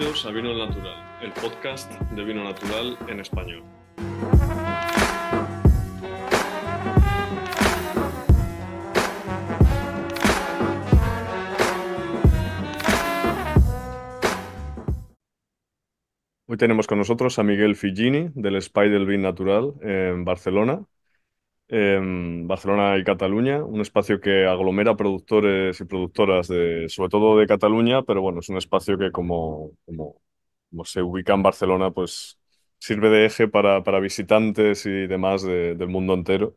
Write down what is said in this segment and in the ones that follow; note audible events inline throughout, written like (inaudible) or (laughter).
Bienvenidos a Vino Natural, el podcast de vino natural en español. Hoy tenemos con nosotros a Miguel Figini del Spy del Vin Natural en Barcelona en Barcelona y Cataluña, un espacio que aglomera productores y productoras, sobre todo de Cataluña, pero bueno, es un espacio que como, se ubica en Barcelona, pues sirve de eje para, visitantes y demás del mundo entero.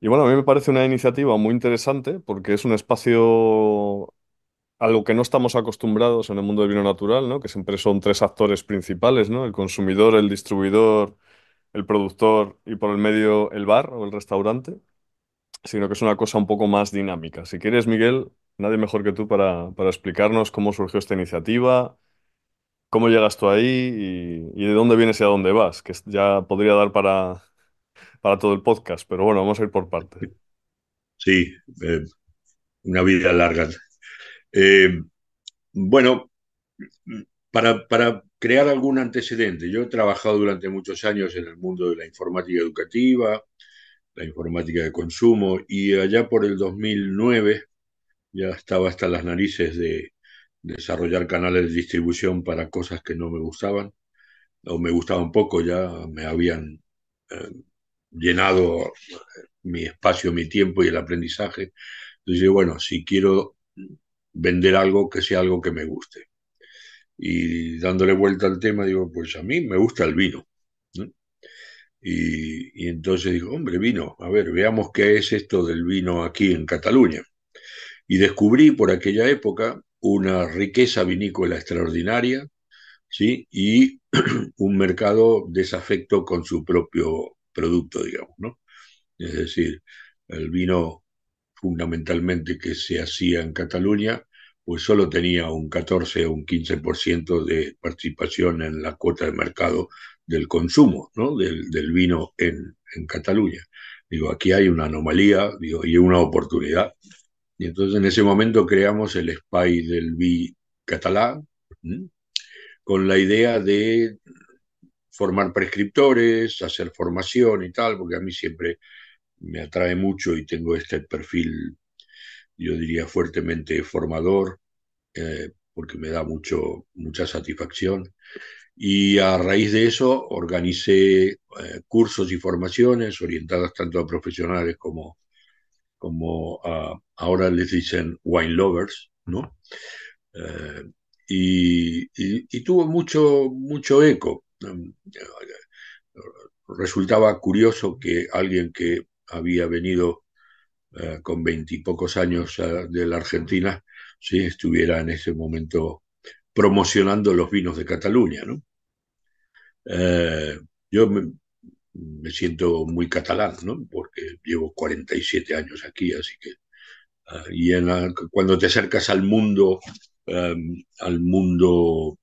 Y bueno, a mí me parece una iniciativa muy interesante porque es un espacio a lo que no estamos acostumbrados en el mundo del vino natural, Que siempre son tres actores principales, ¿no? El consumidor, el distribuidor el productor y por el medio el bar o el restaurante, sino que es una cosa un poco más dinámica. Si quieres, Miguel, nadie mejor que tú para, para explicarnos cómo surgió esta iniciativa, cómo llegas tú ahí y, de dónde vienes y a dónde vas, que ya podría dar para, para todo el podcast, pero bueno, vamos a ir por partes. Sí, eh, una vida larga. Eh, bueno, para, para crear algún antecedente. Yo he trabajado durante muchos años en el mundo de la informática educativa, la informática de consumo, y allá por el 2009 ya estaba hasta las narices de desarrollar canales de distribución para cosas que no me gustaban, o me gustaban poco, ya me habían eh, llenado eh, mi espacio, mi tiempo y el aprendizaje. Entonces, bueno, si quiero vender algo, que sea algo que me guste y dándole vuelta al tema, digo, pues a mí me gusta el vino. Y, entonces digo, hombre, vino, a ver, veamos qué es esto del vino aquí en Cataluña. Y descubrí por aquella época una riqueza vinícola extraordinaria, ¿sí? Y (clears throat) un mercado desafecto con su propio producto, digamos, ¿no? Es decir, el vino fundamentalmente que se hacía en Cataluña pues solo tenía un 14 o un 15% de participación en la cuota de mercado del consumo ¿no? del, vino en, Cataluña. Digo, aquí hay una anomalía digo, y una oportunidad. Y entonces en ese momento creamos el SPY del vi catalán con la idea de formar prescriptores, hacer formación y tal, porque a mí siempre me atrae mucho y tengo este perfil yo diría fuertemente formador, eh, porque me da mucho, mucha satisfacción. Y a raíz de eso organicé eh, cursos y formaciones orientadas tanto a profesionales como, como a, ahora les dicen wine lovers, ¿no? Eh, y, y, tuvo mucho, mucho eco. Resultaba curioso que alguien que había venido eh, con veintipocos años eh, de la Argentina, si estuviera en ese momento promocionando los vinos de Cataluña. Eh, yo me, siento muy catalán, ¿no? porque llevo 47 años aquí, así que... y cuando te acercas al mundo, em, al mundo...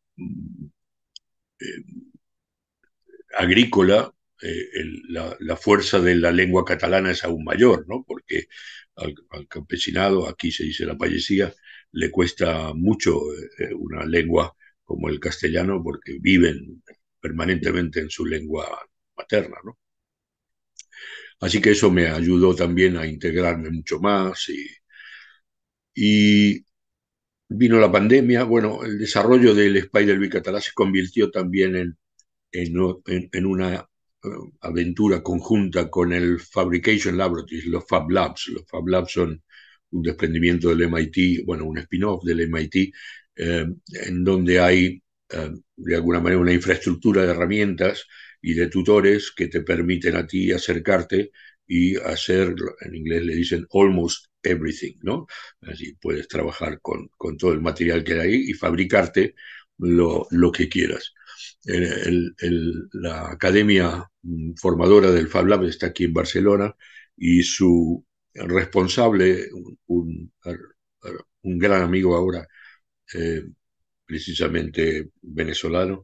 agrícola, eh, la, fuerza de la lengua catalana es aún mayor, ¿no? porque al, campesinado, aquí se dice la payesía, le cuesta mucho eh, eh, una lengua como el castellano porque viven permanentemente en su lengua materna. ¿no? Así que eso me ayudó también a integrarme mucho más y, vino la pandemia. Bueno, el desarrollo del Spider catalán se convirtió también en, en, una aventura conjunta con el Fabrication Laboratories, los Fab Labs. Los Fab Labs son un desprendimiento del MIT, bueno, un spin-off del MIT, eh, en donde hay, eh, de alguna manera, una infraestructura de herramientas y de tutores que te permiten a ti acercarte y hacer, en inglés le dicen almost everything, ¿no? Así puedes trabajar con, con todo el material que hay y fabricarte lo, lo que quieras la academia mm, formadora del Fab Lab está aquí en Barcelona y su responsable, un, un gran amigo ahora, eh, precisamente venezolano,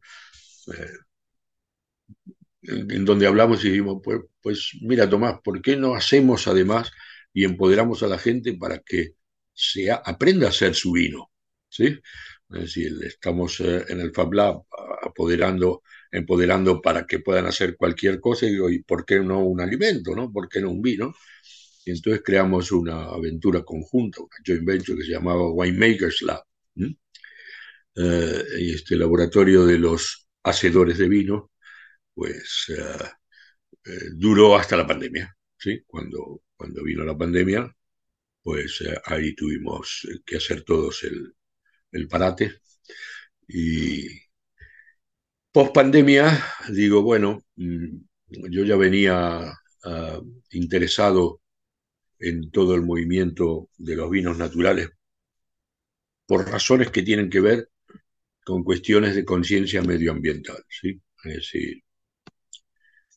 eh, en donde hablamos y dijimos, pues, pues mira Tomás, ¿por qué no hacemos además y empoderamos a la gente para que sea aprenda a hacer su vino? ¿Sí? Es decir, estamos eh, en el Fab Lab empoderando para que puedan hacer cualquier cosa. Y digo, por qué no un alimento? ¿no? ¿Por qué no un vino? Y entonces creamos una aventura conjunta, una joint venture que se llamaba Winemakers Lab. Eh, y este laboratorio de los hacedores de vino, pues eh, eh, duró hasta la pandemia. ¿sí? Cuando, cuando vino la pandemia, pues ahí tuvimos que hacer todos el, el parate y, Post pandemia, digo, bueno, mm, yo ya venía ah, interesado en todo el movimiento de los vinos naturales por razones que tienen que ver con cuestiones de conciencia medioambiental. Es decir,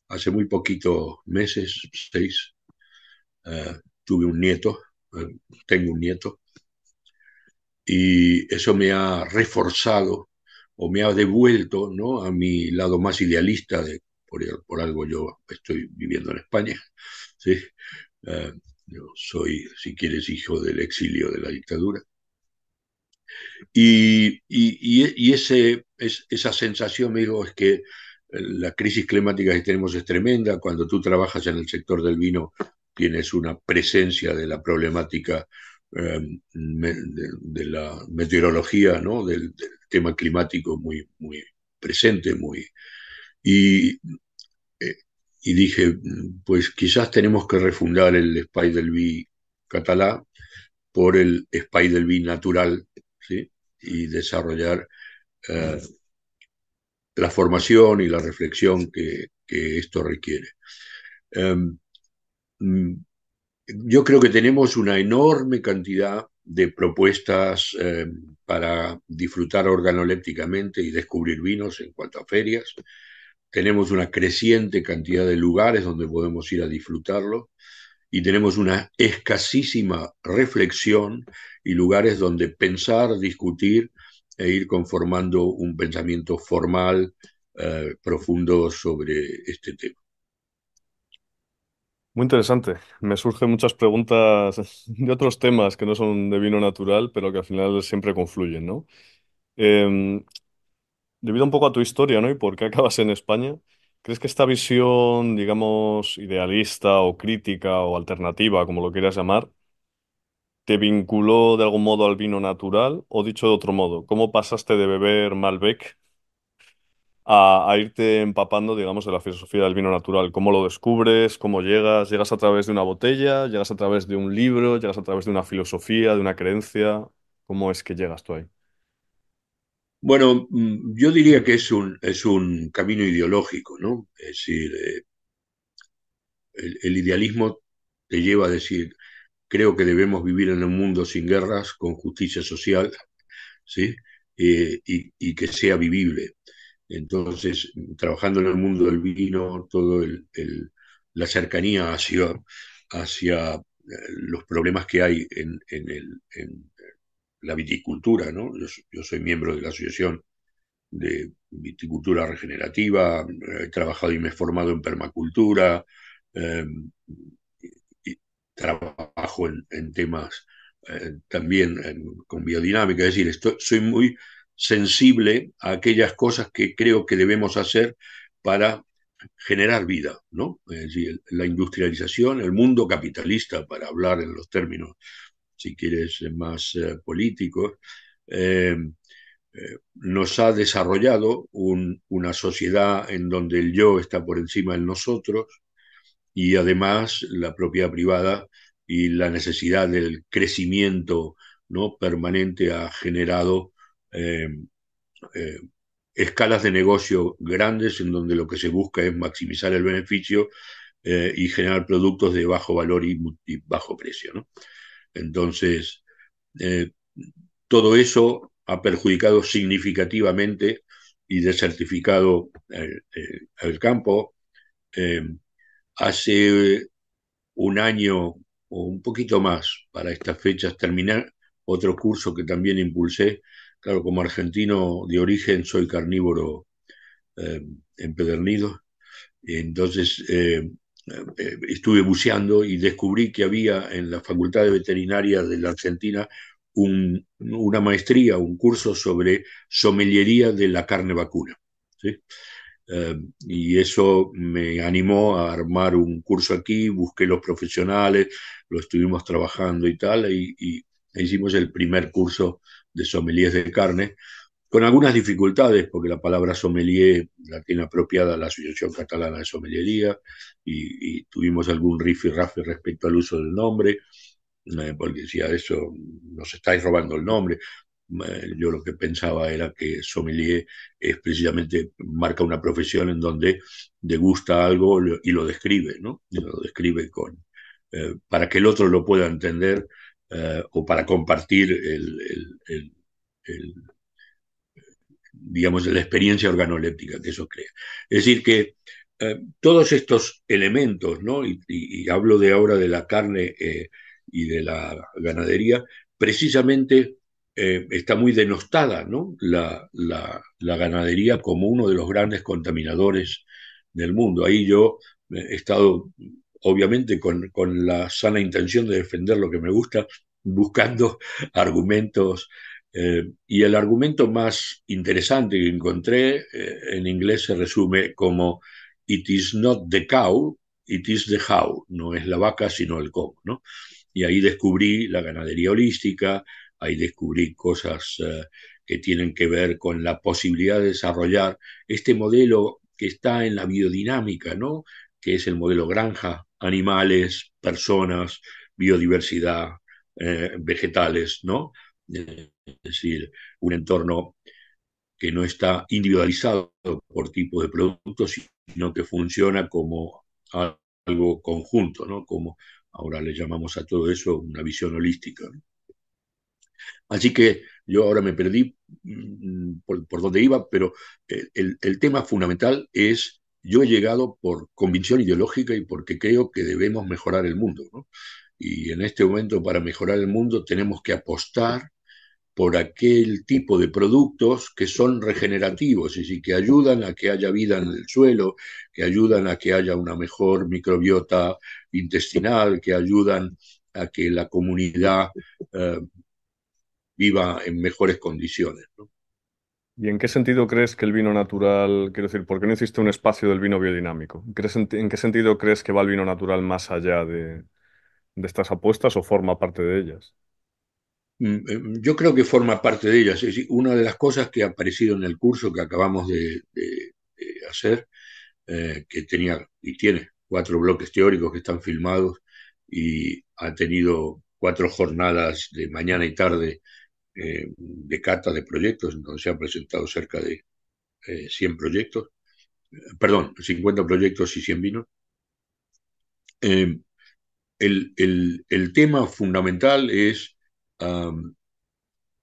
hace muy poquitos meses, seis, ah, tuve un nieto, ah, tengo un nieto, y eso me ha reforzado o me ha devuelto ¿no? a mi lado más idealista, por, algo yo estoy viviendo en España. (laughs) ¿sí? Eh, yo soy, si quieres, hijo del exilio de la dictadura. Y, ese, esa sensación, me digo, es que la crisis climática que tenemos es tremenda. Cuando tú trabajas en el sector del vino, tienes una presencia de la problemática de, la meteorología, ¿no? Del, tema climático muy, muy presente, muy... Y, eh, y dije, pues quizás tenemos que refundar el Spy del Vi catalá por el Spy del Vi natural, ¿sí? Y desarrollar eh, la formación y la reflexión que, esto requiere. Em, mm, yo creo que tenemos una enorme cantidad de propuestas eh, para disfrutar organolépticamente y descubrir vinos en cuanto a ferias. Tenemos una creciente cantidad de lugares donde podemos ir a disfrutarlo y tenemos una escasísima reflexión y lugares donde pensar, discutir e ir conformando un pensamiento formal eh, profundo sobre este tema. Muy interesante. Me surgen muchas preguntas de otros temas que no son de vino natural, pero que al final siempre confluyen, ¿no? Em, debido un poco a tu historia, ¿no? Y por qué acabas en España, ¿crees que esta visión, digamos, idealista o crítica o alternativa, como lo quieras llamar, te vinculó de algún modo al vino natural? O dicho de otro modo, ¿cómo pasaste de beber Malbec a, irte empapando, digamos, de la filosofía del vino natural. ¿Cómo lo descubres? ¿Cómo llegas? ¿Llegas a través de una botella? ¿Llegas a través de un libro? ¿Llegas a través de una filosofía, de una creencia? ¿Cómo es que llegas tú ahí? Bueno, mm, yo diría que es un, es un camino ideológico, ¿no? Es decir, eh, el, idealismo te lleva a decir, creo que debemos vivir en un mundo sin guerras, con justicia social, (laughs) ¿sí? Eh, y, y, que sea vivible. Entonces, trabajando en el mundo del vino, toda la cercanía hacia, eh, los problemas que hay en, eh, la viticultura, Yo, soy miembro de la Asociación de Viticultura Regenerativa, eh, he trabajado y me he formado en permacultura, em, y trabajo en, temas también con biodinámica, es decir, soy muy sensible a aquellas cosas que creo que debemos hacer para generar vida, ¿no? la industrialización, el mundo capitalista, para hablar en los términos, si quieres, más eh, políticos, eh, eh, nos ha desarrollado una sociedad en donde el yo está por encima de nosotros y además la propiedad privada y la necesidad del crecimiento ¿no? permanente ha generado eh, eh, escalas de negocio grandes en donde lo que se busca es maximizar el beneficio eh, y generar productos de bajo valor y, bajo precio. ¿no? Entonces, todo eso ha perjudicado significativamente y desertificado el, campo. hace un año o un poquito más para estas fechas terminar otro curso que también impulsé, Claro, como argentino de origen soy carnívoro eh, empedernido. Entonces eh, eh, estuve buceando y descubrí que había en la Facultad de Veterinaria de la Argentina una maestría, un curso sobre somellería de la carne vacuna. ¿sí? y eso me animó a armar un curso aquí, busqué los profesionales, lo estuvimos trabajando y tal, y, y hicimos el primer curso de sommeliers de carne, con algunas dificultades, porque la palabra sommelier la tiene apropiada la Asociación Catalana de Sommeliería y, tuvimos algún riff y respecto al uso del nombre, eh, porque decía eso, nos estáis robando el nombre. Eh, yo lo que pensaba era que sommelier es precisamente, marca una profesión en donde degusta algo y lo describe, ¿no? lo describe con, eh, para que el otro lo pueda entender eh, o para compartir el, digamos, la experiencia organoléptica que eso crea. Es decir, que eh, todos estos elementos, y, hablo de ahora de la carne eh, y de la ganadería, precisamente está muy denostada ¿no? La, la, ganadería como uno de los grandes contaminadores del mundo. Ahí yo he estado obviamente con, con la sana intención de defender lo que me gusta, buscando (laughs) argumentos. Eh, y el argumento más interesante que encontré eh, en inglés se resume como It is not the cow, it is the how, no es la vaca, sino el cómo. ¿no? Y ahí descubrí la ganadería holística, ahí descubrí cosas eh, que tienen que ver con la posibilidad de desarrollar este modelo que está en la biodinámica, ¿no? que es el modelo granja animales, personas, biodiversidad, eh, vegetales, ¿no? Es decir, un entorno que no está individualizado por tipo de productos, sino que funciona como algo conjunto, ¿no? Como ahora le llamamos a todo eso una visión holística. Así que yo ahora me perdí mm, por, por dónde iba, pero eh, el, el tema fundamental es yo he llegado por convicción ideológica y porque creo que debemos mejorar el mundo. ¿no? Y en este momento, para mejorar el mundo, tenemos que apostar por aquel tipo de productos que son regenerativos, y que ayudan a que haya vida en el suelo, que ayudan a que haya una mejor microbiota intestinal, que ayudan a que la comunidad eh, viva en mejores condiciones. ¿no? ¿Y en qué sentido crees que el vino natural, quiero decir, por qué no existe un espacio del vino biodinámico? ¿En qué sentido crees que va el vino natural más allá de, estas apuestas o forma parte de ellas? Mm, eh, yo creo que forma parte de ellas. Es una de las cosas que ha aparecido en el curso que acabamos de, hacer, eh, que tenía y tiene cuatro bloques teóricos que están filmados y ha tenido cuatro jornadas de mañana y tarde eh, de cata de proyectos, donde se han presentado cerca de 100 eh, proyectos, eh, perdón, 50 proyectos y 100 vinos. Em, el, tema fundamental es,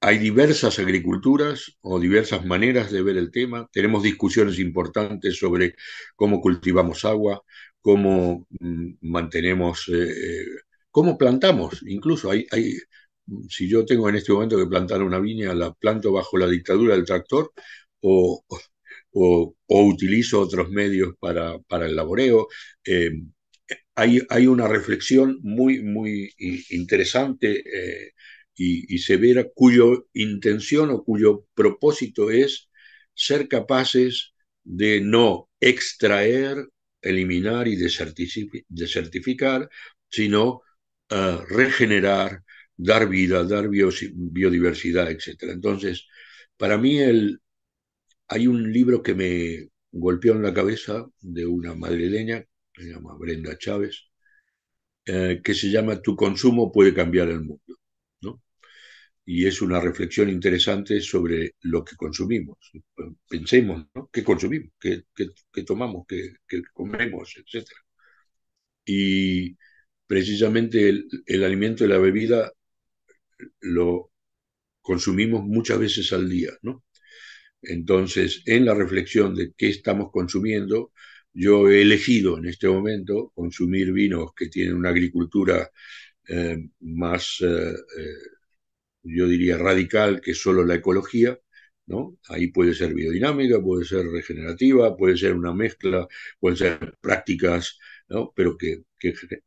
hay diversas agriculturas o diversas maneras de ver el tema, tenemos discusiones importantes sobre cómo cultivamos agua, cómo mm, mantenemos, cómo plantamos, incluso hay, hay si yo tengo en este momento que plantar una viña, la planto bajo la dictadura del tractor o, o, utilizo otros medios para, para el laboreo. Eh, hay, una reflexión muy, muy interesante eh, y, severa cuyo intención o cuyo propósito es ser capaces de no extraer, eliminar y desertificar, sino eh, regenerar, dar vida, dar biodiversidad, etc. Entonces, para mí el, hay un libro que me golpeó en la cabeza de una madrileña, se llama Brenda Chávez, eh, que se llama Tu consumo puede cambiar el mundo. ¿no? Y es una reflexión interesante sobre lo que consumimos. Pensemos, ¿no? ¿Qué consumimos? ¿Qué, tomamos? ¿Qué, comemos? Etcétera. Y precisamente el alimento y la bebida lo consumimos muchas veces al día, Entonces, en la reflexión de qué estamos consumiendo, yo he elegido en este momento consumir vinos que tienen una agricultura eh, más, eh, eh, yo diría, radical que solo la ecología. ¿no? Ahí puede ser biodinámica, puede ser regenerativa, puede ser una mezcla, pueden ser prácticas pero que,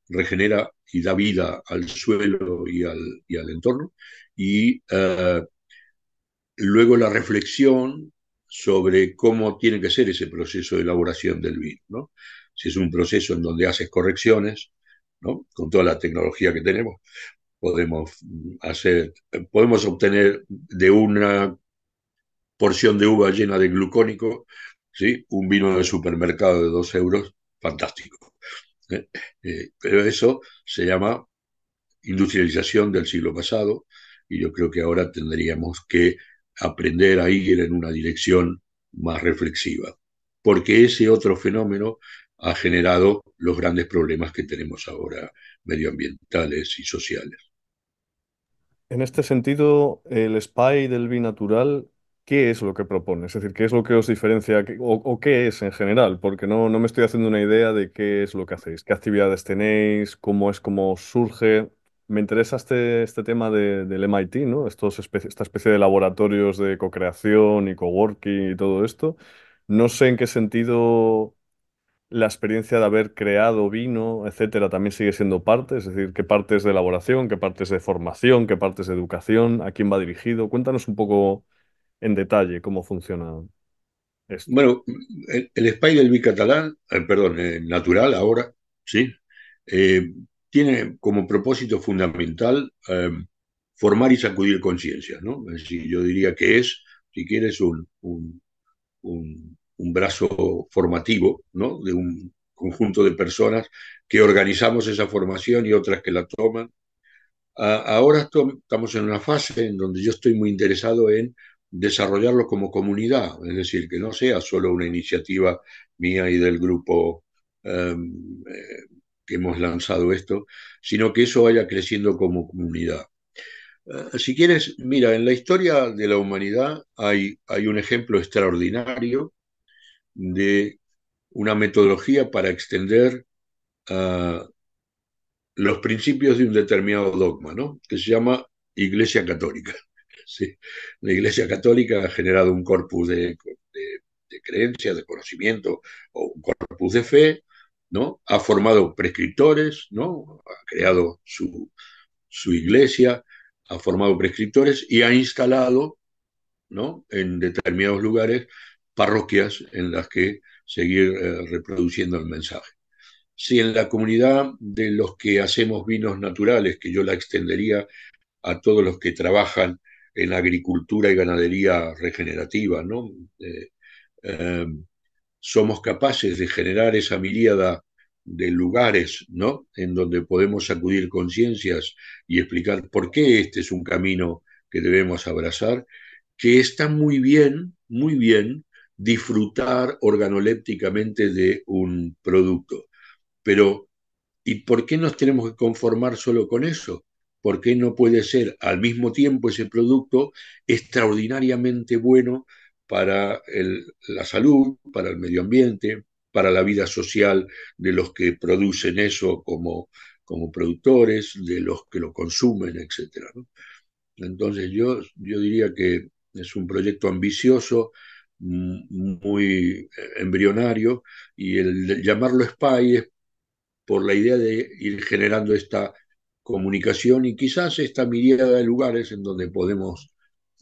regenera y da vida al suelo y al, y al entorno. Y eh, luego la reflexión sobre cómo tiene que ser ese proceso de elaboración del vino. Si es un proceso en donde haces correcciones, ¿no? con toda la tecnología que tenemos, podemos hacer, podemos obtener de una porción de uva llena de glucónico, ¿sí? un vino de supermercado de 2 euros, fantástico. Eh, eh, pero eso se llama industrialización del siglo pasado y yo creo que ahora tendríamos que aprender a ir en una dirección más reflexiva, porque ese otro fenómeno ha generado los grandes problemas que tenemos ahora, medioambientales y sociales. En este sentido, el SPY del binatural qué es lo que propone, es decir, qué es lo que os diferencia o, qué es en general, porque no, no, me estoy haciendo una idea de qué es lo que hacéis, qué actividades tenéis, cómo es, cómo surge. Me interesa este, este tema del MIT, ¿no? Estos esta especie de laboratorios de co-creación y coworking y todo esto. No sé en qué sentido la experiencia de haber creado vino, etcétera, también sigue siendo parte, es decir, qué partes de elaboración, qué partes de formación, qué partes de educación, a quién va dirigido. Cuéntanos un poco en detalle cómo funciona esto. Bueno, el, spy del bicatalán, eh, perdón, eh, natural ahora, ¿sí? Eh, tiene como propósito fundamental formar y sacudir conciencias, ¿no? Es decir, yo diría que es, si quieres, un, un, un, un brazo formativo, ¿no? De un conjunto de personas que organizamos esa formación y otras que la toman. Ahora estamos en una fase en donde yo estoy muy interesado en desarrollarlo como comunidad, es decir, que no sea solo una iniciativa mía y del grupo em, eh, que hemos lanzado esto, sino que eso vaya creciendo como comunidad. Eh, si quieres, mira, en la historia de la humanidad hay, un ejemplo extraordinario de una metodología para extender ah, los principios de un determinado dogma, ¿no? que se llama Iglesia Católica. La Iglesia Católica ha generado un corpus de, creencia, de de conocimiento, o un corpus de fe, ¿no? Ha formado prescriptores, ¿no? Ha creado su, iglesia, ha formado prescriptores y ha instalado, ¿no? En determinados lugares parroquias en las que seguir eh, reproduciendo el mensaje. Si en la comunidad de los que hacemos vinos naturales, que yo la extendería a todos los que trabajan en agricultura y ganadería regenerativa, ¿no? Eh, em, somos capaces de generar esa miríada de lugares, ¿no? En donde podemos sacudir conciencias y explicar por qué este es un camino que debemos abrazar, que está muy bien, muy bien disfrutar organolépticamente de un producto. Pero, ¿y por qué nos tenemos que conformar solo con eso? ¿por qué no puede ser al mismo tiempo ese producto extraordinariamente bueno para la salud, para el medio ambiente, para la vida social de los que producen eso como, como productores, de los que lo consumen, etcétera? Entonces yo, yo diría que es un proyecto ambicioso, mm, muy eh, embrionario, y el llamarlo SPY es por la idea de ir generando esta comunicación y quizás esta mirada de lugares en donde podemos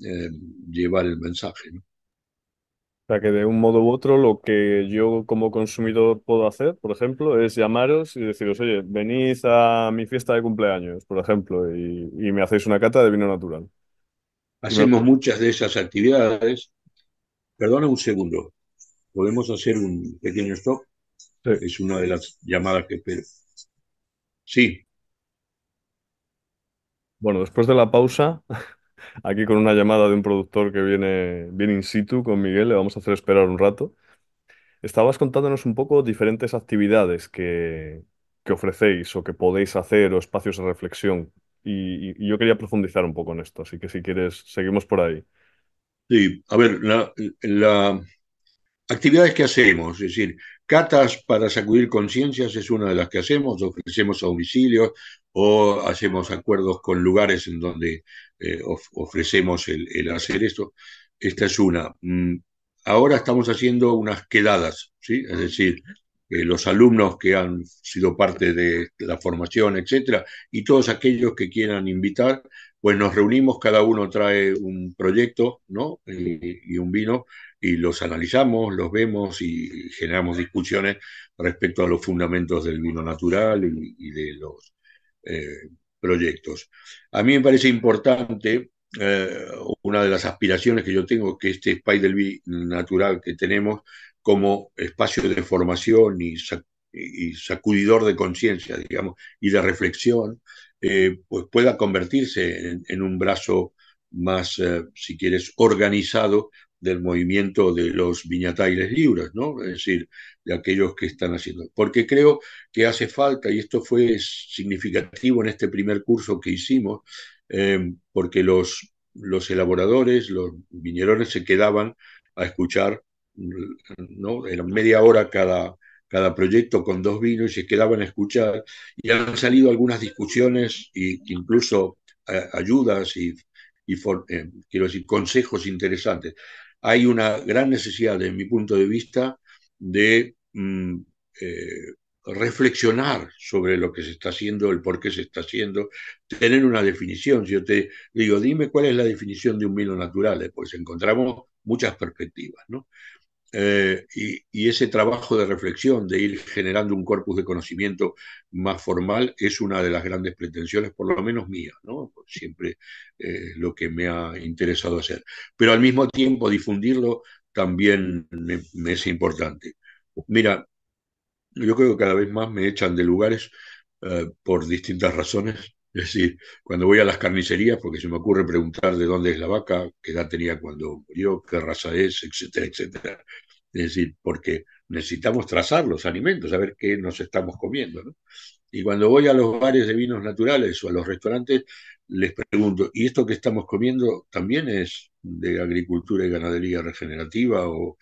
eh, llevar el mensaje. O sea que de un modo u otro lo que yo como consumidor puedo hacer, por ejemplo, es llamaros y deciros, oye, venís a mi fiesta de cumpleaños, por ejemplo, y, me hacéis una cata de vino natural. Hacemos muchas de esas actividades. Perdona un segundo. ¿Podemos hacer un pequeño stop? Es una de las llamadas que espero. Sí, bueno, después de la pausa, (laughs) aquí con una llamada de un productor que viene, bien in situ con Miguel, le vamos a hacer esperar un rato. Estabas contándonos un poco diferentes actividades que, ofrecéis o que podéis hacer o espacios de reflexión. Y, yo quería profundizar un poco en esto, así que si quieres, seguimos por ahí. Sí, a ver, la- actividades que hacemos, es decir, catas para sacudir conciencias es una de las que hacemos, ofrecemos a domicilios o hacemos acuerdos con lugares en donde eh, ofrecemos el, hacer esto. Esta es una. Mm, ahora estamos haciendo unas quedadas, ¿sí? es decir, eh, los alumnos que han sido parte de la formación, etcétera, y todos aquellos que quieran invitar, pues nos reunimos, cada uno trae un proyecto ¿no? Eh, y un vino y los analizamos, los vemos y generamos discusiones respecto a los fundamentos del vino natural y, de los eh, proyectos. A mí me parece importante, eh, una de las aspiraciones que yo tengo, que este espacio del vino natural que tenemos como espacio de formación y, sacudidor de conciencia, digamos, y de reflexión, eh, pues pueda convertirse en, un brazo más, si quieres, organizado del movimiento de los viñatailes libres, ¿no? Es decir, de aquellos que están haciendo. Porque creo que hace falta, y esto fue significativo en este primer curso que hicimos, eh, porque los, los elaboradores, los viñerones se quedaban a escuchar, ¿no? Era media hora cada, cada proyecto con dos vinos y se quedaban a escuchar. Y han salido algunas discusiones e incluso eh, ayudas y eh, quiero decir, consejos interesantes hay una gran necesidad, desde mi punto de vista, de mm, eh, reflexionar sobre lo que se está haciendo, el por qué se está haciendo, tener una definición. Si yo te digo, dime cuál es la definición de un vino natural, pues encontramos muchas perspectivas. ¿no? Eh, y, ese trabajo de reflexión, de ir generando un corpus de conocimiento más formal, es una de las grandes pretensiones, por lo menos mía, ¿no? Siempre eh, lo que me ha interesado hacer. Pero al mismo tiempo difundirlo también me, es importante. Mira, yo creo que cada vez más me echan de lugares eh, por distintas razones. Es decir, cuando voy a las carnicerías, porque se me ocurre preguntar de dónde es la vaca, qué edad tenía cuando murió, qué raza es, etcétera, etcétera. Es decir, porque necesitamos trazar los alimentos, saber qué nos estamos comiendo. Y cuando voy a los bares de vinos naturales o a los restaurantes, les pregunto, ¿y esto que estamos comiendo también es de agricultura y ganadería regenerativa o,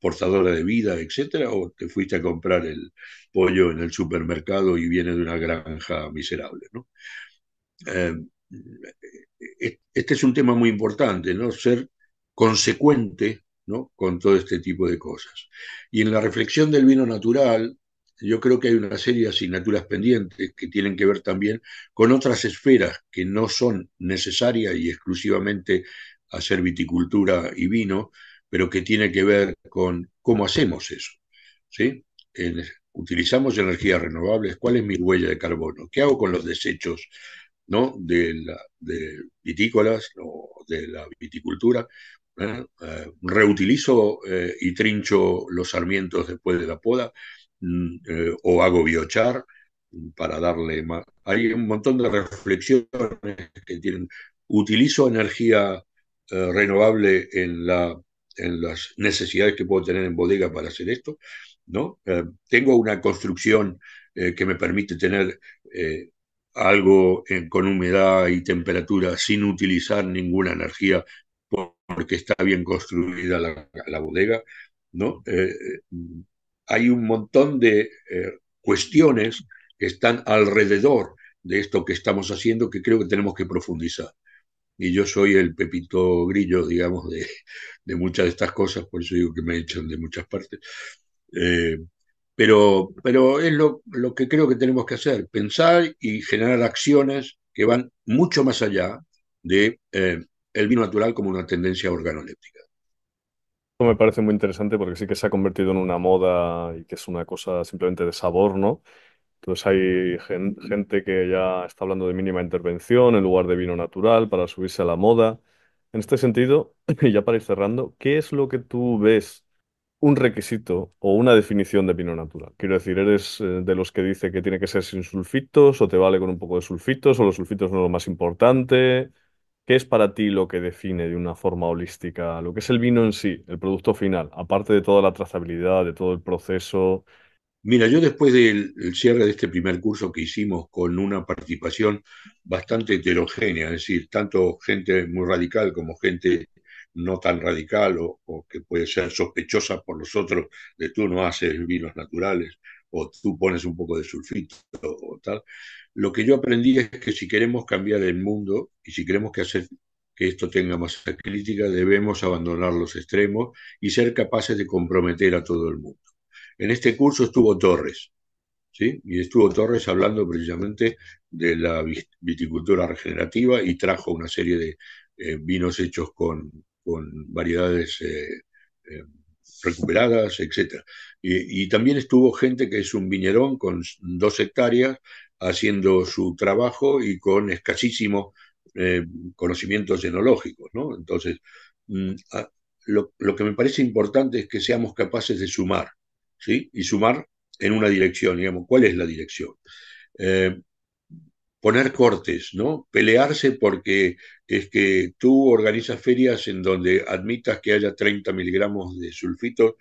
portadora de vida, etcétera? ¿O te fuiste a comprar el pollo en el supermercado y viene de una granja miserable? ¿no? Em, e, e, este es un tema muy importante, ¿no? Ser consecuente con todo este tipo de cosas. Y en la reflexión del vino natural, yo creo que hay una serie de asignaturas pendientes que tienen que ver también con otras esferas que no son necesarias y exclusivamente hacer viticultura y vino, pero que tiene que ver con cómo hacemos eso. ¿sí? utilizamos energías renovables, cuál es mi huella de carbono, qué hago con los desechos ¿no? de, de vitícolas o de la viticultura, ¿eh? Eh, reutilizo eh, y trincho los sarmientos después de la poda mm, o hago biochar mm, para darle más. Hay un montón de reflexiones que tienen. Utilizo energía renovable en, la, en las necesidades que puedo tener en bodega para hacer esto. ¿no? tengo una construcción que me permite tener algo con humedad y temperatura sin utilizar ninguna energía porque está bien construida la, bodega, ¿no? Eh, hay un montón de eh, cuestiones que están alrededor de esto que estamos haciendo que creo que tenemos que profundizar. Y yo soy el pepito grillo, digamos, de, muchas de estas cosas, por eso digo que me echan de muchas partes. Eh, pero, pero es lo, lo que creo que tenemos que hacer, pensar y generar acciones que van mucho más allá de el vino natural como una tendencia organoléptica. Esto me parece muy interesante porque sí que se ha convertido en una moda y que es una cosa simplemente de sabor, ¿no? Entonces hay gente que ya está hablando de mínima intervención en lugar de vino natural para subirse a la moda. En este sentido, y (clears throat) ya para ir cerrando, ¿qué es lo que tú ves un requisito o una definición de vino natural? Quiero decir, ¿eres eh, de los que dice que tiene que ser sin sulfitos o te vale con un poco de sulfitos o los sulfitos no es lo más importante? ¿Qué es para ti lo que define de una forma holística lo que es el vino en sí, el producto final, aparte de toda la trazabilidad, de todo el proceso? Mira, yo después del cierre de este primer curso que hicimos con una participación bastante heterogénea, es decir, tanto gente muy radical como gente no tan radical o, que puede ser sospechosa por los otros de tú no haces vinos naturales o tú pones un poco de sulfito o tal. Lo que yo aprendí es que si queremos cambiar el mundo y si queremos que, hacer, que esto tenga masa crítica, debemos abandonar los extremos y ser capaces de comprometer a todo el mundo. En este curso estuvo Torres, ¿sí? y estuvo Torres hablando precisamente de la viticultura regenerativa y trajo una serie de eh, vinos hechos con, con variedades eh, eh, recuperadas, etc. Y, y, también estuvo gente que es un viñerón con dos hectáreas haciendo su trabajo y con escasísimos eh, conocimientos enológicos. Entonces, mm, lo, que me parece importante es que seamos capaces de sumar, ¿sí? y sumar en una dirección, digamos, ¿cuál es la dirección? Eh, poner cortes, ¿no? Pelearse porque es que tú organizas ferias en donde admitas que haya 30 miligramos de sulfito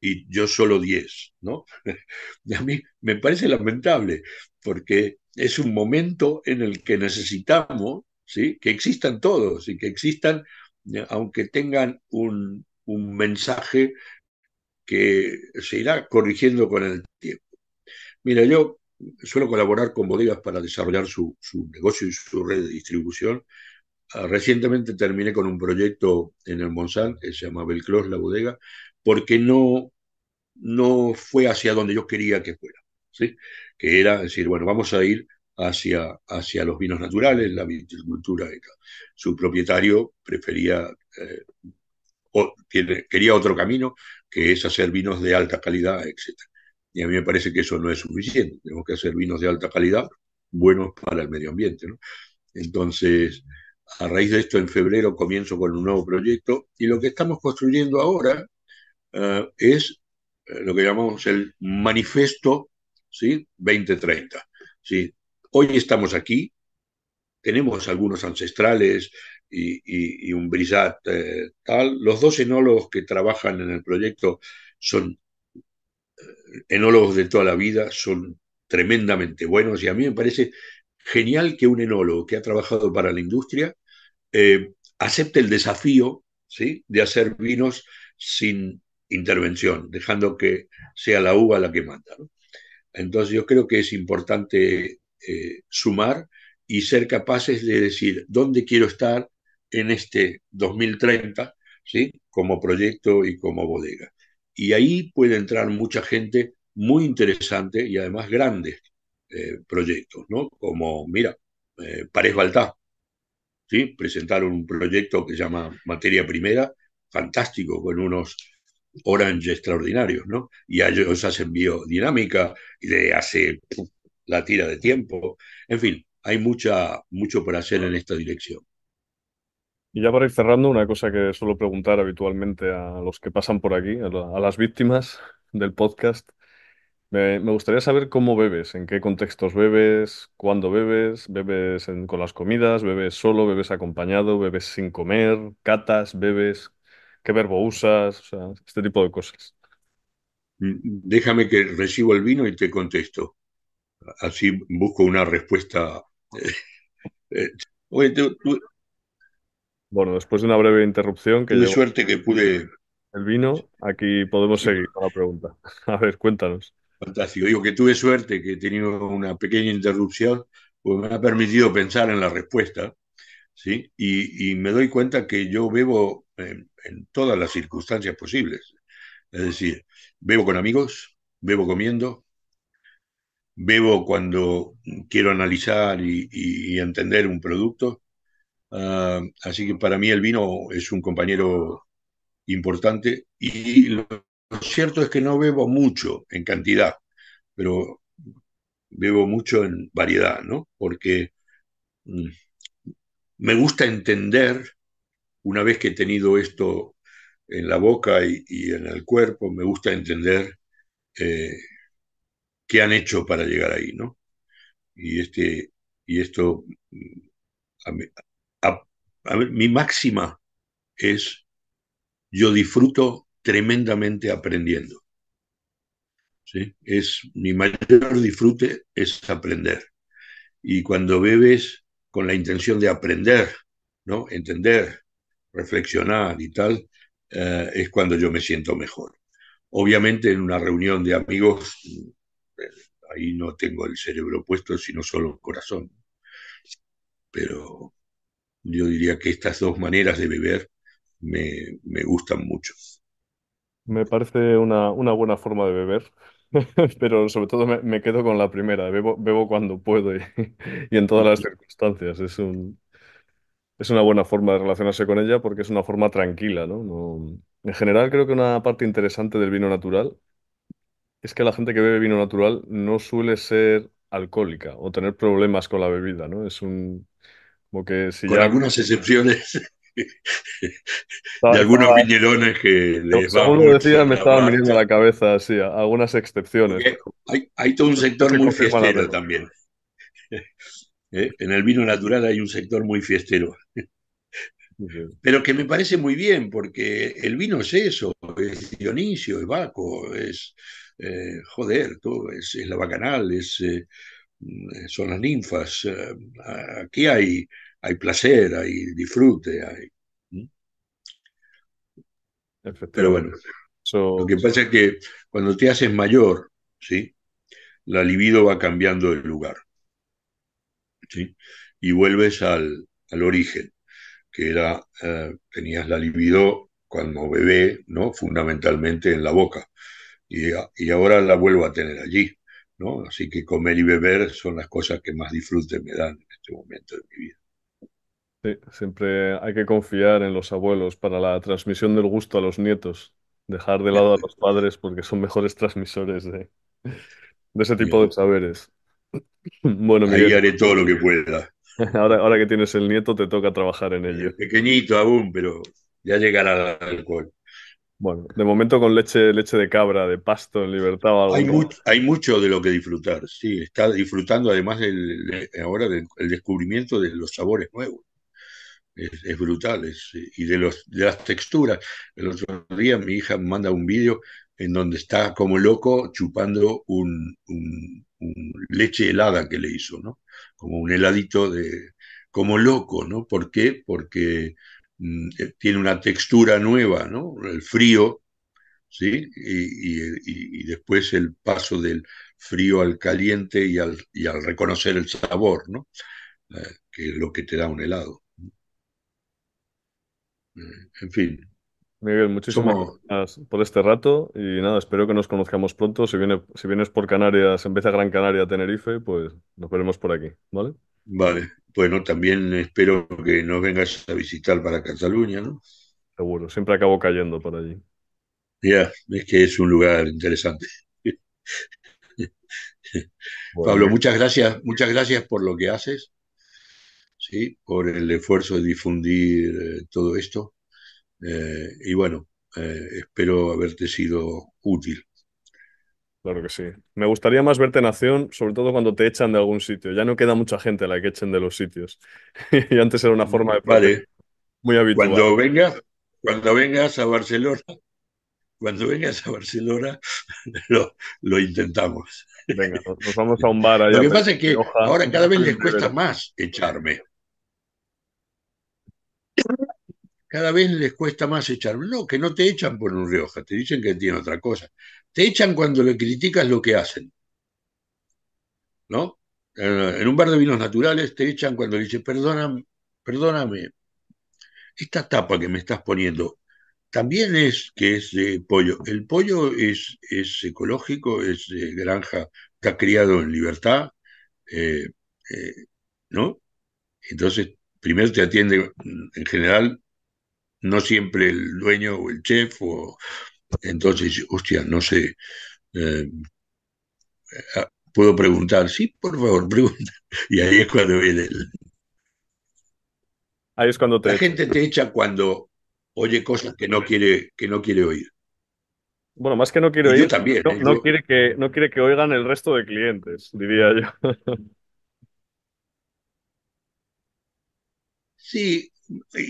y yo solo 10, ¿no? (laughs) Y a mí me parece lamentable, porque es un momento en el que necesitamos ¿sí? que existan todos y que existan, eh, aunque tengan un, mensaje que se irá corrigiendo con el tiempo. Mira, yo suelo colaborar con bodegas para desarrollar su, su, negocio y su red de distribución. Ah, recientemente terminé con un proyecto en el Monsanto que se llama Belclos, la bodega, porque no, no fue hacia donde yo quería que fuera, ¿sí? que era decir, bueno, vamos a ir hacia, hacia los vinos naturales, la viticultura. Su propietario prefería, eh, o, quería otro camino, que es hacer vinos de alta calidad, etc. Y a mí me parece que eso no es suficiente, tenemos que hacer vinos de alta calidad buenos para el medio ambiente. ¿no? Entonces, a raíz de esto, en febrero comienzo con un nuevo proyecto y lo que estamos construyendo ahora eh, es eh, lo que llamamos el manifesto ¿sí? 2030. ¿sí? Hoy estamos aquí, tenemos algunos ancestrales y, un brisat eh, tal. Los dos enólogos que trabajan en el proyecto son enólogos de toda la vida, son tremendamente buenos y a mí me parece genial que un enólogo que ha trabajado para la industria acepte el desafío ¿sí? de hacer vinos sin intervención, dejando que sea la uva la que manda. Entonces yo creo que es importante eh, sumar y ser capaces de decir dónde quiero estar en este 2030, ¿sí? como proyecto y como bodega. Y ahí puede entrar mucha gente muy interesante y además grandes eh, proyectos, ¿no? Como, mira, eh, Pares Baltá, ¿sí? Presentaron un proyecto que se llama Materia Primera, fantástico, con unos Orange extraordinarios, ¿no? Y a ellos hacen biodinámica, de hace la tira de tiempo. En fin, hay mucha, mucho por hacer en esta dirección. Y ya para ir cerrando, una cosa que suelo preguntar habitualmente a los que pasan por aquí, a, las víctimas del podcast, me, gustaría saber cómo bebes, en qué contextos bebes, cuándo bebes, bebes con las comidas, bebes solo, bebes acompañado, bebes sin comer, catas, bebes, qué verbo usas, o sea, este tipo de cosas. Mm, déjame que recibo el vino y te contesto. Así busco una respuesta. Eh, eh, bueno, después de una breve interrupción que... Tuve suerte que pude... El vino, aquí podemos seguir con la pregunta. (laughs) A ver, cuéntanos. Fantástico. Digo que tuve suerte que he tenido una pequeña interrupción, pues me ha permitido pensar en la respuesta, ¿sí? Y, me doy cuenta que yo bebo eh, en todas las circunstancias posibles. Es decir, bebo con amigos, bebo comiendo, bebo cuando quiero analizar y, entender un producto. Ah, así que para mí el vino es un compañero importante y lo cierto es que no bebo mucho en cantidad, pero bebo mucho en variedad, ¿no? Porque mm, me gusta entender una vez que he tenido esto en la boca y, en el cuerpo, me gusta entender eh, qué han hecho para llegar ahí, ¿no? Y, este, y esto, a mi máxima es, yo disfruto tremendamente aprendiendo. ¿sí? Es, mi mayor disfrute es aprender. Y cuando bebes con la intención de aprender, ¿no? entender, reflexionar y tal, eh, es cuando yo me siento mejor. Obviamente en una reunión de amigos, eh, ahí no tengo el cerebro puesto, sino solo el corazón. Pero yo diría que estas dos maneras de beber me, me gustan mucho. Me parece una, una buena forma de beber (laughs) pero sobre todo me, quedo con la primera, bebo, cuando puedo (laughs) y en todas las circunstancias. Es un, es una buena forma de relacionarse con ella porque es una forma tranquila, ¿no? En general, creo que una parte interesante del vino natural es que la gente que bebe vino natural no suele ser alcohólica o tener problemas con la bebida, ¿no? Es un... Con algunas excepciones (laughs) de algunos que les va decía, me estaba estaban la cabeza así, algunas excepciones, hay, todo un sector muy también. ¿eh? En el vino natural hay un sector muy fiestero. Pero que me parece muy bien, porque el vino es eso, es Dionisio, es Baco, es, eh, joder, es, la bacanal, es, eh, mm, son las ninfas. aquí hay, hay placer, hay disfrute, hay... Pero bueno, lo que pasa es que cuando te haces mayor, ¿sí? la libido va cambiando de lugar y vuelves al, origen, que era, eh, tenías la libido cuando bebé, ¿no? fundamentalmente en la boca, y, ahora la vuelvo a tener allí. ¿no? Así que comer y beber son las cosas que más disfrute me dan en este momento de mi vida. Sí, siempre hay que confiar en los abuelos para la transmisión del gusto a los nietos. Dejar de lado a los padres porque son mejores (laughs) transmisores de, de ese tipo de saberes. Bueno, me Ahí haré todo lo que pueda. (laughs) Ahora, ahora que tienes el nieto, te toca trabajar en eh, ello. Pequeñito aún, pero ya llegará el alcohol. Bueno, de momento con leche, leche de cabra, de pasto, en libertad. algo. Hay, mucho de lo que disfrutar, sí. Está disfrutando además el, ahora del, el descubrimiento de los sabores nuevos. Es, brutal, es, y de, los, de las texturas. El otro día mi hija manda un vídeo en donde está como loco chupando un leche helada que le hizo, ¿no? Como un heladito de, como loco, ¿no? ¿Por qué? Porque mm, eh, tiene una textura nueva, ¿no? El frío, ¿sí? Y, después el paso del frío al caliente y al, reconocer el sabor, ¿no? Eh, que es lo que te da un helado. Mm. Eh, en fin, Miguel, muchísimas gracias por este rato y nada, espero que nos conozcamos pronto. Si, viene, si vienes por Canarias, en vez Gran Canaria, Tenerife, pues nos veremos por aquí, ¿vale? Vale, bueno, también espero que nos vengas a visitar para Cataluña, ¿no? Seguro, siempre acabo cayendo por allí. Ya, es que es un lugar interesante. Pablo, muchas gracias, muchas gracias por lo que haces, ¿sí? por el esfuerzo de difundir eh, todo esto eh, y bueno, eh, espero haberte sido útil. Claro que sí. Me gustaría más verte en acción, sobre todo cuando te echan de algún sitio. Ya no queda mucha gente a la que echen de los sitios. (laughs) y antes era una mm, forma de... Vale. Muy habitual. Cuando vengas, cuando vengas a Barcelona, cuando vengas a Barcelona, (laughs) lo, intentamos. Venga, nos, vamos a un bar allá. Lo que pasa es que ahora cada vez les cuesta más echarme cada vez les cuesta más echar. No, que no te echan por un Rioja, te dicen que tiene otra cosa. Te echan cuando le criticas lo que hacen. ¿No? Eh, en un bar de vinos naturales te echan cuando le dices, perdóname, perdóname, esta tapa que me estás poniendo, también es que es de pollo. El pollo es, es ecológico, es de granja, está criado en libertad, eh, eh, ¿no? Entonces, primero te atiende mm, en general no siempre el dueño o el chef, o entonces, hostia, no sé, eh, ah, puedo preguntar, sí, por favor, (laughs) pregunta. Y ahí es cuando viene Ahí es cuando te... La gente te echa cuando oye cosas que no quiere, que no quiere oír. Bueno, más que no quiere oír, yo también, no, ¿eh? quiere que, no quiere que oigan el resto de clientes, diría yo. sí,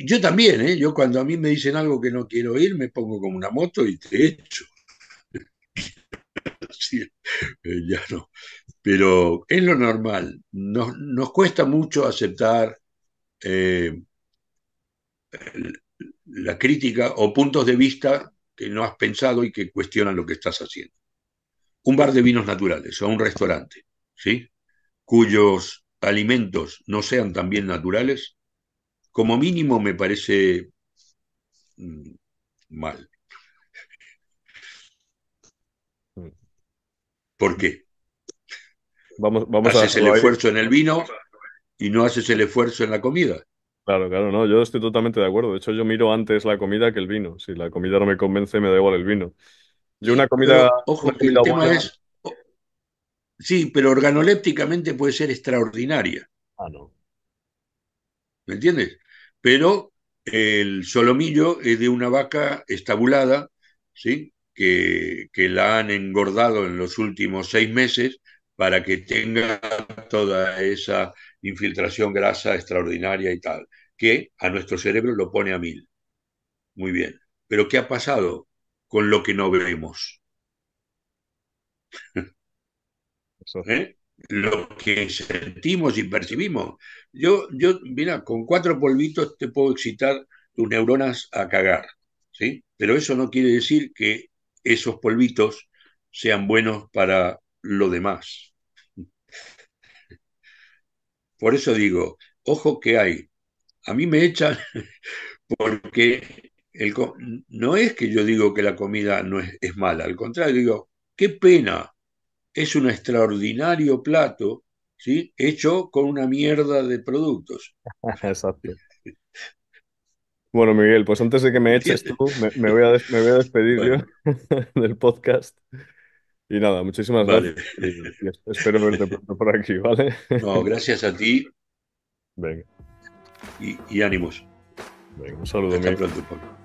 yo también, ¿eh? yo cuando a mí me dicen algo que no quiero oír, me pongo como una moto y te echo. (laughs) Eh, ya no. Pero es lo normal. Nos, cuesta mucho aceptar eh, la crítica o puntos de vista que no has pensado y que cuestionan lo que estás haciendo. Un bar de vinos naturales o un restaurante, ¿sí? Cuyos alimentos no sean también naturales, como mínimo me parece mm, mal. ¿Por qué? Vamos, vamos haces el esfuerzo en el vino y no haces el esfuerzo en la comida. Claro, claro, no, yo estoy totalmente de acuerdo. De hecho, yo miro antes la comida que el vino. Si la comida no me convence, me da igual el vino. Yo una comida. ojo, el es. Sí, pero organolépticamente puede ser extraordinaria. Ah, no. ¿Me entiendes? pero el solomillo es de una vaca estabulada, ¿sí? Que, la han engordado en los últimos seis meses para que tenga toda esa infiltración grasa extraordinaria y tal, que a nuestro cerebro lo pone a mil. Muy bien. Pero ¿qué ha pasado con lo que no vemos? ¿Eh? lo que sentimos y percibimos. Yo, yo, mira, con cuatro polvitos te puedo excitar tus neuronas a cagar, ¿sí? Pero eso no quiere decir que esos polvitos sean buenos para lo demás. Por eso digo, ojo que hay. A mí me echan (laughs) porque no es que yo digo que la comida no es mala, al contrario, digo, qué pena es un extraordinario plato, ¿sí? Hecho con una mierda de productos. (laughs) Exacto. Bueno, Miguel, pues antes de que me eches tú, me, voy, a despedir yo (laughs) del podcast. Y nada, muchísimas gracias. espero verte pronto por aquí, ¿vale? No, gracias a ti. Venga. Y, ánimos. Venga, un saludo.